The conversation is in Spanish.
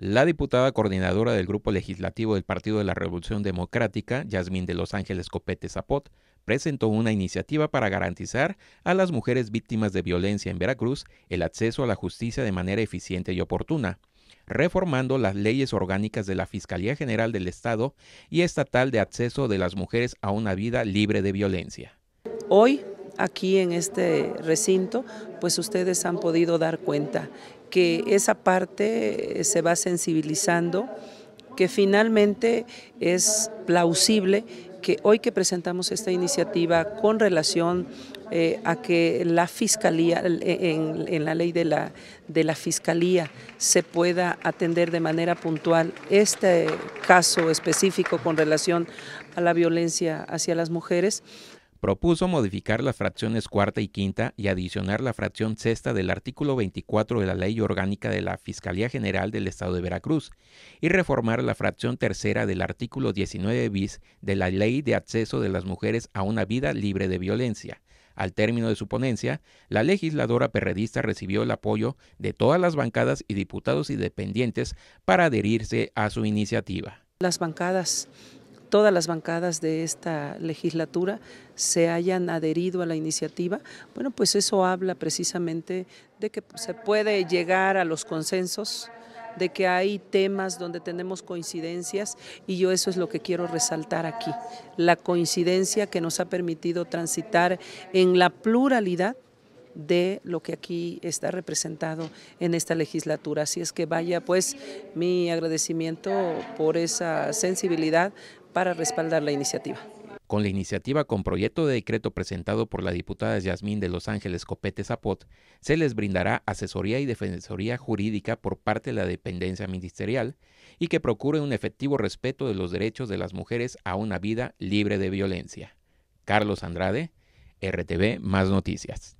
La diputada coordinadora del Grupo Legislativo del Partido de la Revolución Democrática, Yasmín de Los Ángeles Copete Zapot, presentó una iniciativa para garantizar a las mujeres víctimas de violencia en Veracruz el acceso a la justicia de manera eficiente y oportuna, reformando las leyes orgánicas de la Fiscalía General del Estado y estatal de acceso de las mujeres a una vida libre de violencia. Hoy aquí en este recinto, pues ustedes han podido dar cuenta que esa parte eh, se va sensibilizando, que finalmente es plausible que hoy que presentamos esta iniciativa con relación eh, a que la fiscalía, e, en, en, la ley de la, de la fiscalía, se pueda atender de manera puntual este caso específico con relación a la violencia hacia las mujeres, propuso modificar las fracciones cuarta y quinta y adicionar la fracción sexta del artículo 24 de la Ley Orgánica de la Fiscalía General del Estado de Veracruz y reformar la fracción tercera del artículo 19 bis de la Ley de Acceso de las Mujeres a una Vida Libre de Violencia. Al término de su ponencia, la legisladora perredista recibió el apoyo de todas las bancadas y diputados independientes para adherirse a su iniciativa. Las bancadas todas las bancadas de esta legislatura se hayan adherido a la iniciativa, bueno, pues eso habla precisamente de que se puede llegar a los consensos, de que hay temas donde tenemos coincidencias y yo eso es lo que quiero resaltar aquí, la coincidencia que nos ha permitido transitar en la pluralidad de lo que aquí está representado en esta legislatura. Así es que vaya pues mi agradecimiento por esa sensibilidad, para respaldar la iniciativa. Con la iniciativa con proyecto de decreto presentado por la diputada Yasmín de Los Ángeles Copete Zapot, se les brindará asesoría y defensoría jurídica por parte de la dependencia ministerial y que procure un efectivo respeto de los derechos de las mujeres a una vida libre de violencia. Carlos Andrade, RTV Más Noticias.